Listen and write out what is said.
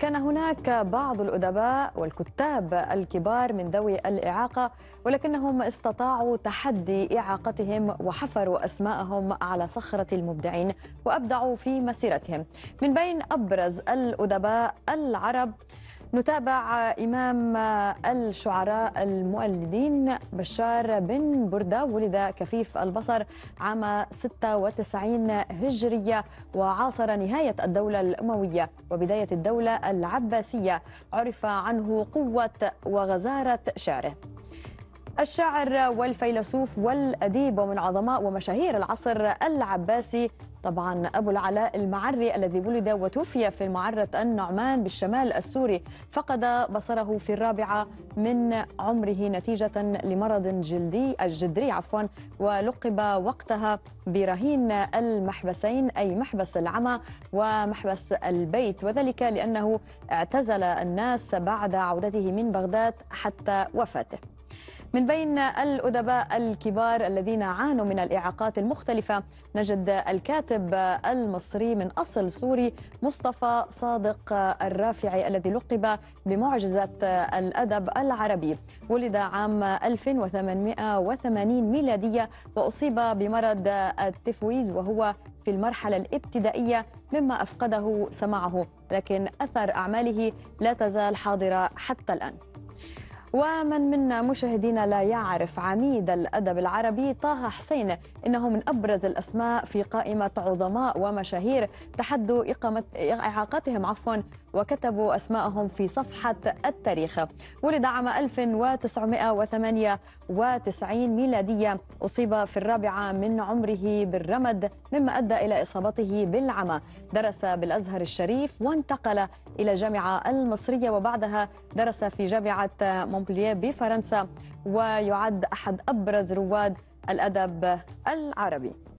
كان هناك بعض الأدباء والكتاب الكبار من ذوي الإعاقة ولكنهم استطاعوا تحدي إعاقتهم وحفروا أسماءهم على صخرة المبدعين وأبدعوا في مسيرتهم من بين أبرز الأدباء العرب نتابع إمام الشعراء المؤلدين بشار بن بردة ولد كفيف البصر عام 96 هجرية وعاصر نهاية الدولة الأموية وبداية الدولة العباسية عرف عنه قوة وغزارة شعره الشاعر والفيلسوف والأديب ومن عظماء ومشاهير العصر العباسي طبعا أبو العلاء المعري الذي ولد وتوفي في معرة النعمان بالشمال السوري فقد بصره في الرابعة من عمره نتيجة لمرض جلدي الجدري عفوا ولقب وقتها برهين المحبسين أي محبس العمى ومحبس البيت وذلك لأنه اعتزل الناس بعد عودته من بغداد حتى وفاته من بين الأدباء الكبار الذين عانوا من الإعاقات المختلفة نجد الكاتب المصري من أصل سوري مصطفى صادق الرافعي الذي لقب بمعجزة الأدب العربي ولد عام 1880 ميلادية وأصيب بمرض التفويد وهو في المرحلة الابتدائية مما أفقده سمعه لكن أثر أعماله لا تزال حاضرة حتى الآن ومن منا مشاهدينا لا يعرف عميد الأدب العربي طه حسين إنه من أبرز الأسماء في قائمة عظماء ومشاهير تحدوا إقامة إعاقتهم عفوا وكتبوا أسماءهم في صفحة التاريخ ولد عام 1998 ميلادية أصيب في الرابعة من عمره بالرمد مما أدى إلى إصابته بالعمى درس بالأزهر الشريف وانتقل إلى الجامعة المصرية وبعدها درس في جامعة مونبلييه بفرنسا ويعد أحد أبرز رواد الأدب العربي